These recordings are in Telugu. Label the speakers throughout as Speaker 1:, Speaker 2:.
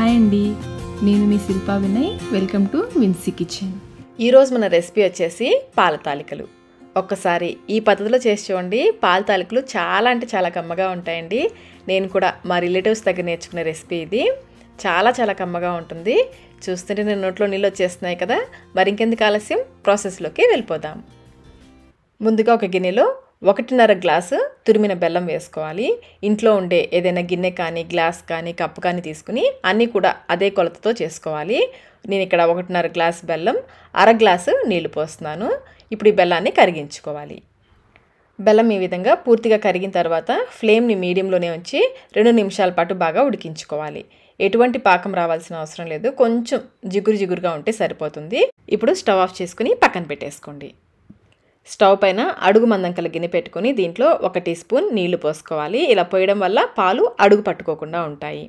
Speaker 1: హాయ్ అండి నేను మీ శిల్పా వినయ్ వెల్కమ్ టు విన్సీ కిచెన్ ఈరోజు మన రెసిపీ వచ్చేసి పాల తాలికలు ఒక్కసారి ఈ పద్ధతిలో చేసి చూడండి పాల తాలికలు చాలా అంటే చాలా కమ్మగా ఉంటాయండి నేను కూడా మా రిలేటివ్స్ దగ్గర నేర్చుకునే రెసిపీ ఇది చాలా చాలా కమ్మగా ఉంటుంది చూస్తుంటే నేను నోట్లో నీళ్ళు వచ్చేస్తున్నాయి కదా మరి ఇంకెందుకు ఆలస్యం ప్రాసెస్లోకి వెళ్ళిపోదాం ముందుగా ఒక గిన్నెలో ఒకటిన్నర గ్లాసు తురిమిన బెల్లం వేసుకోవాలి ఇంట్లో ఉండే ఏదైనా గిన్నె కానీ గ్లాస్ కానీ కప్పు కానీ తీసుకుని అన్నీ కూడా అదే కొలతతో చేసుకోవాలి నేను ఇక్కడ ఒకటిన్నర గ్లాస్ బెల్లం అర గ్లాసు నీళ్లు పోస్తున్నాను ఇప్పుడు ఈ బెల్లాన్ని కరిగించుకోవాలి బెల్లం ఈ విధంగా పూర్తిగా కరిగిన తర్వాత ఫ్లేమ్ని మీడియంలోనే ఉంచి రెండు నిమిషాల పాటు బాగా ఉడికించుకోవాలి ఎటువంటి పాకం రావాల్సిన అవసరం లేదు కొంచెం జిగురు జిగురుగా ఉంటే సరిపోతుంది ఇప్పుడు స్టవ్ ఆఫ్ చేసుకుని పక్కన పెట్టేసుకోండి స్టవ్ పైన అడుగు మందం కల గిన్నె పెట్టుకుని దీంట్లో ఒక టీ స్పూన్ నీళ్లు పోసుకోవాలి ఇలా పోయడం వల్ల పాలు అడుగు పట్టుకోకుండా ఉంటాయి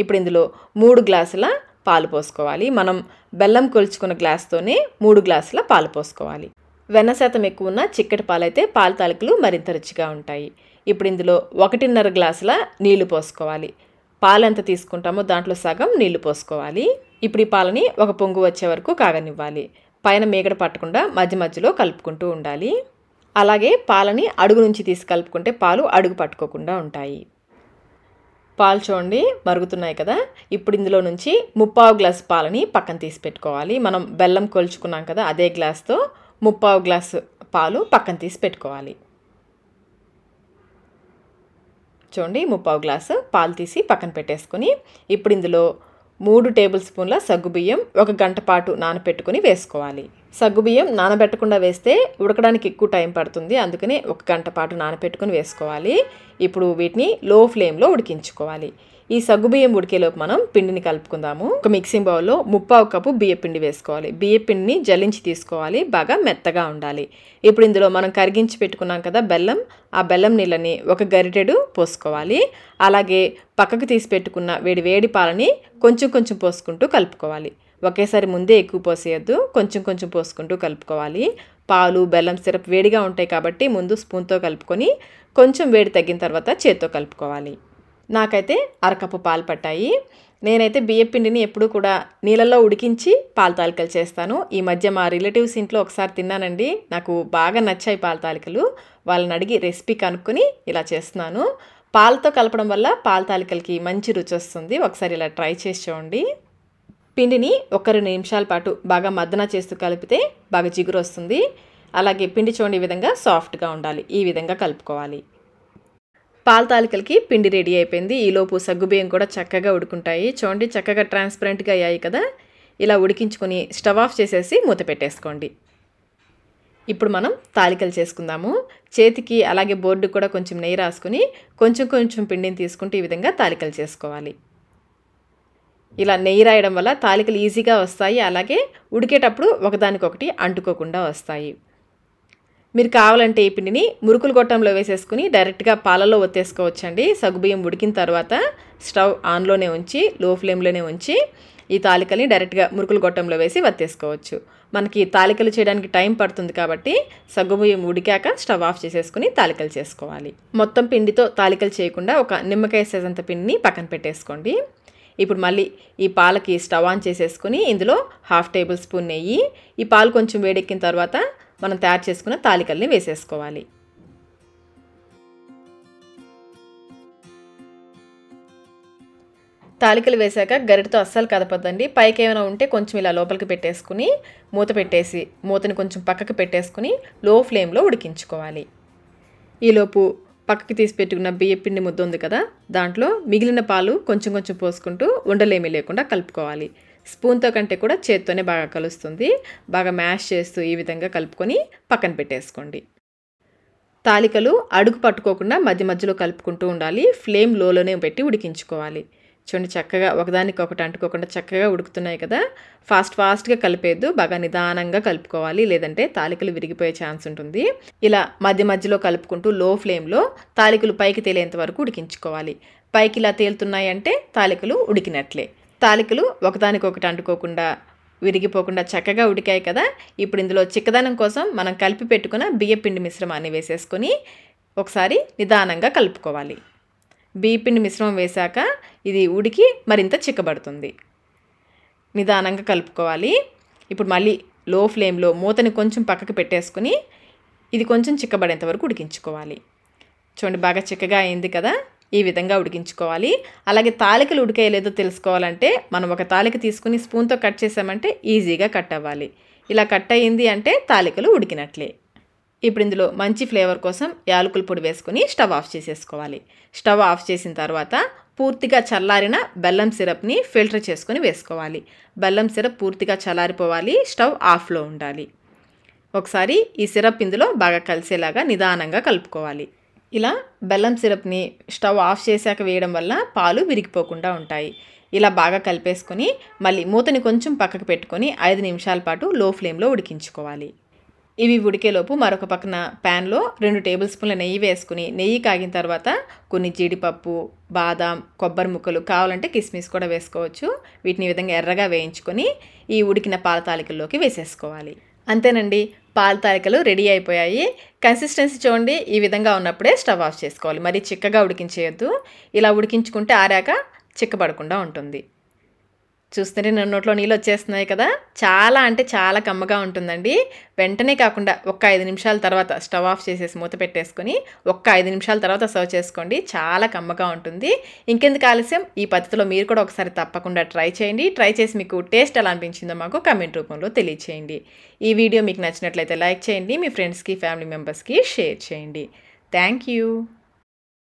Speaker 1: ఇప్పుడు ఇందులో మూడు గ్లాసుల పాలు పోసుకోవాలి మనం బెల్లం కొలుచుకున్న గ్లాస్తోనే మూడు గ్లాసుల పాలు పోసుకోవాలి వెన్న శాతం ఎక్కువ ఉన్న చిక్కటి పాలైతే పాల తాలికలు మరింత రుచిగా ఉంటాయి ఇప్పుడు ఇందులో ఒకటిన్నర గ్లాసుల నీళ్లు పోసుకోవాలి పాలు ఎంత తీసుకుంటామో దాంట్లో సగం నీళ్లు పోసుకోవాలి ఇప్పుడు ఈ పాలని ఒక పొంగు వచ్చే వరకు కాగనివ్వాలి పైన మేగడ పట్టకుండా మధ్య మధ్యలో కలుపుకుంటూ ఉండాలి అలాగే పాలని అడుగు నుంచి తీసి కలుపుకుంటే పాలు అడుగు పట్టుకోకుండా ఉంటాయి పాలు చూడండి మరుగుతున్నాయి కదా ఇప్పుడు ఇందులో నుంచి ముప్పావు గ్లాస్ పాలని పక్కన తీసి పెట్టుకోవాలి మనం బెల్లం కొలుచుకున్నాం కదా అదే గ్లాస్తో ముప్పావు గ్లాస్ పాలు పక్కన తీసి పెట్టుకోవాలి చూడండి ముప్పావు గ్లాసు పాలు తీసి పక్కన పెట్టేసుకొని ఇప్పుడు ఇందులో మూడు టేబుల్ స్పూన్ల సగ్గుబియ్యం ఒక గంట పాటు నానబెట్టుకుని వేసుకోవాలి సగ్గుబియ్యం నానబెట్టకుండా వేస్తే ఉడకడానికి ఎక్కువ టైం పడుతుంది అందుకని ఒక గంట పాటు నానబెట్టుకుని వేసుకోవాలి ఇప్పుడు వీటిని లో ఫ్లేమ్లో ఉడికించుకోవాలి ఈ సగ్గుబియ్యం ఉడికేలోపు మనం పిండిని కలుపుకుందాము ఒక మిక్సింగ్ బౌల్లో ముప్పావు కప్పు బియ్య పిండి వేసుకోవాలి బియ్య పిండిని జల్లించి తీసుకోవాలి బాగా మెత్తగా ఉండాలి ఇప్పుడు ఇందులో మనం కరిగించి పెట్టుకున్నాం కదా బెల్లం ఆ బెల్లం నీళ్ళని ఒక గరిటెడు పోసుకోవాలి అలాగే పక్కకు తీసి పెట్టుకున్న వేడి వేడి పాలని కొంచెం కొంచెం పోసుకుంటూ కలుపుకోవాలి ఒకేసారి ముందే ఎక్కువ పోసేయద్దు కొంచెం కొంచెం పోసుకుంటూ కలుపుకోవాలి పాలు బెల్లం సిరప్ వేడిగా ఉంటాయి కాబట్టి ముందు స్పూన్తో కలుపుకొని కొంచెం వేడి తగ్గిన తర్వాత చేత్తో కలుపుకోవాలి నాకైతే అరకప్పు పాలు పట్టాయి నేనైతే బియ్యపిండిని ఎప్పుడూ కూడా నీళ్ళల్లో ఉడికించి పాలు తాలికలు చేస్తాను ఈ మధ్య మా రిలేటివ్స్ ఇంట్లో ఒకసారి తిన్నానండి నాకు బాగా నచ్చాయి పాలు తాలికలు వాళ్ళని అడిగి రెసిపీ కనుక్కొని ఇలా చేస్తున్నాను పాలతో కలపడం వల్ల పాలు తాలికలకి మంచి రుచి వస్తుంది ఒకసారి ఇలా ట్రై చేసి చూడండి పిండిని ఒక రెండు నిమిషాల పాటు బాగా మద్దన చేస్తూ కలిపితే బాగా జిగురు వస్తుంది అలాగే పిండి చూడండి ఈ విధంగా సాఫ్ట్గా ఉండాలి ఈ విధంగా కలుపుకోవాలి పాల తాలికలకి పిండి రెడీ అయిపోయింది ఈలోపు సగ్గుబియ్యం కూడా చక్కగా ఉడుకుంటాయి చూడండి చక్కగా ట్రాన్స్పరెంట్గా అయ్యాయి కదా ఇలా ఉడికించుకొని స్టవ్ ఆఫ్ చేసేసి మూత పెట్టేసుకోండి ఇప్పుడు మనం తాలికలు చేసుకుందాము చేతికి అలాగే బోర్డు కూడా కొంచెం నెయ్యి రాసుకుని కొంచెం కొంచెం పిండిని తీసుకుంటే ఈ విధంగా తాలికలు చేసుకోవాలి ఇలా నెయ్యి రాయడం వల్ల తాలికలు ఈజీగా వస్తాయి అలాగే ఉడికేటప్పుడు ఒకదానికొకటి అంటుకోకుండా వస్తాయి మీరు కావాలంటే ఈ పిండిని మురుకులు గొట్టంలో వేసేసుకుని డైరెక్ట్గా పాలలో ఒత్తేసుకోవచ్చండి సగ్గుబియ్యం ఉడికిన తర్వాత స్టవ్ ఆన్లోనే ఉంచి లో ఫ్లేమ్లోనే ఉంచి ఈ తాలికల్ని డైరెక్ట్గా మురుకులు గొట్టంలో వేసి వత్తేసుకోవచ్చు మనకి తాలికలు చేయడానికి టైం పడుతుంది కాబట్టి సగ్గుబియ్యం ఉడికాక స్టవ్ ఆఫ్ చేసేసుకుని తాలికలు చేసుకోవాలి మొత్తం పిండితో తాలికలు చేయకుండా ఒక నిమ్మకాయ సేజంత పిండిని పక్కన పెట్టేసుకోండి ఇప్పుడు మళ్ళీ ఈ పాలకి స్టవ్ ఆన్ చేసేసుకుని ఇందులో హాఫ్ టేబుల్ స్పూన్ నెయ్యి ఈ పాలు కొంచెం వేడెక్కిన తర్వాత మనం తయారు చేసుకున్న తాలికల్ని వేసేసుకోవాలి తాలికలు వేశాక గరిటతో అస్సలు కదపద్దండి పైకి ఏమైనా ఉంటే కొంచెం ఇలా లోపలికి పెట్టేసుకుని మూత పెట్టేసి మూతని కొంచెం పక్కకి పెట్టేసుకుని లో ఫ్లేమ్లో ఉడికించుకోవాలి ఈలోపు పక్కకి తీసి పెట్టుకున్న బియ్యపిండి పిండి ముద్ద ఉంది కదా దాంట్లో మిగిలిన పాలు కొంచెం కొంచెం పోసుకుంటూ ఉండలేమీ లేకుండా కలుపుకోవాలి స్పూన్తో కంటే కూడా చేత్తోనే బాగా కలుస్తుంది బాగా మ్యాష్ చేస్తూ ఈ విధంగా కలుపుకొని పక్కన పెట్టేసుకోండి తాలికలు అడుగు పట్టుకోకుండా మధ్య మధ్యలో కలుపుకుంటూ ఉండాలి ఫ్లేమ్ లోలోనే పెట్టి ఉడికించుకోవాలి చూడండి చక్కగా ఒకదానికొకటి అంటుకోకుండా చక్కగా ఉడుకుతున్నాయి కదా ఫాస్ట్ ఫాస్ట్గా కలిపేద్దు బాగా నిదానంగా కలుపుకోవాలి లేదంటే తాలికలు విరిగిపోయే ఛాన్స్ ఉంటుంది ఇలా మధ్య మధ్యలో కలుపుకుంటూ లో ఫ్లేమ్లో తాలికలు పైకి తేలేంత వరకు ఉడికించుకోవాలి పైకి ఇలా తేలుతున్నాయి అంటే తాలికలు ఉడికినట్లే తాలికలు ఒకదానికొకటి అంటుకోకుండా విరిగిపోకుండా చక్కగా ఉడికాయి కదా ఇప్పుడు ఇందులో చిక్కదనం కోసం మనం కలిపి పెట్టుకున్న బియ్యపిండి మిశ్రమాన్ని వేసేసుకొని ఒకసారి నిదానంగా కలుపుకోవాలి బియ్యపిండి మిశ్రమం వేశాక ఇది ఉడికి మరింత చిక్కబడుతుంది నిదానంగా కలుపుకోవాలి ఇప్పుడు మళ్ళీ లో ఫ్లేమ్లో మూతని కొంచెం పక్కకు పెట్టేసుకుని ఇది కొంచెం చిక్కబడేంత వరకు ఉడికించుకోవాలి చూడండి బాగా చిక్కగా అయింది కదా ఈ విధంగా ఉడికించుకోవాలి అలాగే తాలికలు ఉడికేయలేదో తెలుసుకోవాలంటే మనం ఒక తాలిక తీసుకుని స్పూన్తో కట్ చేసామంటే ఈజీగా కట్ అవ్వాలి ఇలా కట్ అయ్యింది అంటే తాలికలు ఉడికినట్లే ఇప్పుడు ఇందులో మంచి ఫ్లేవర్ కోసం యాలకుల పొడి వేసుకుని స్టవ్ ఆఫ్ చేసేసుకోవాలి స్టవ్ ఆఫ్ చేసిన తర్వాత పూర్తిగా చల్లారిన బెల్లం సిరప్ని ఫిల్టర్ చేసుకొని వేసుకోవాలి బెల్లం సిరప్ పూర్తిగా చల్లారిపోవాలి స్టవ్ ఆఫ్లో ఉండాలి ఒకసారి ఈ సిరప్ ఇందులో బాగా కలిసేలాగా నిదానంగా కలుపుకోవాలి ఇలా బెల్లం సిరప్ని స్టవ్ ఆఫ్ చేశాక వేయడం వల్ల పాలు విరిగిపోకుండా ఉంటాయి ఇలా బాగా కలిపేసుకొని మళ్ళీ మూతని కొంచెం పక్కకు పెట్టుకొని ఐదు నిమిషాల పాటు లో ఫ్లేమ్లో ఉడికించుకోవాలి ఇవి ఉడికేలోపు మరొక పక్కన ప్యాన్లో రెండు టేబుల్ స్పూన్ల నెయ్యి వేసుకుని నెయ్యి కాగిన తర్వాత కొన్ని జీడిపప్పు బాదాం కొబ్బరి ముక్కలు కావాలంటే కిస్మిస్ కూడా వేసుకోవచ్చు వీటిని ఈ విధంగా ఎర్రగా వేయించుకొని ఈ ఉడికిన పాల తాలికల్లోకి వేసేసుకోవాలి అంతేనండి పాల తాలికలు రెడీ అయిపోయాయి కన్సిస్టెన్సీ చూడండి ఈ విధంగా ఉన్నప్పుడే స్టవ్ ఆఫ్ చేసుకోవాలి మరి చిక్కగా ఉడికించేయద్దు ఇలా ఉడికించుకుంటే ఆరాక చిక్కబడకుండా ఉంటుంది చూస్తుంటే నన్ను నోట్లో నీళ్ళు వచ్చేస్తున్నాయి కదా చాలా అంటే చాలా కమ్మగా ఉంటుందండి వెంటనే కాకుండా ఒక్క ఐదు నిమిషాల తర్వాత స్టవ్ ఆఫ్ చేసేసి మూత పెట్టేసుకొని ఒక్క ఐదు నిమిషాల తర్వాత సర్వ్ చేసుకోండి చాలా కమ్మగా ఉంటుంది ఇంకెందుకు ఆలస్యం ఈ పద్ధతిలో మీరు కూడా ఒకసారి తప్పకుండా ట్రై చేయండి ట్రై చేసి మీకు టేస్ట్ ఎలా అనిపించిందో మాకు కమెంట్ రూపంలో తెలియచేయండి ఈ వీడియో మీకు నచ్చినట్లయితే లైక్ చేయండి మీ ఫ్రెండ్స్కి ఫ్యామిలీ మెంబర్స్కి షేర్ చేయండి థ్యాంక్ యూ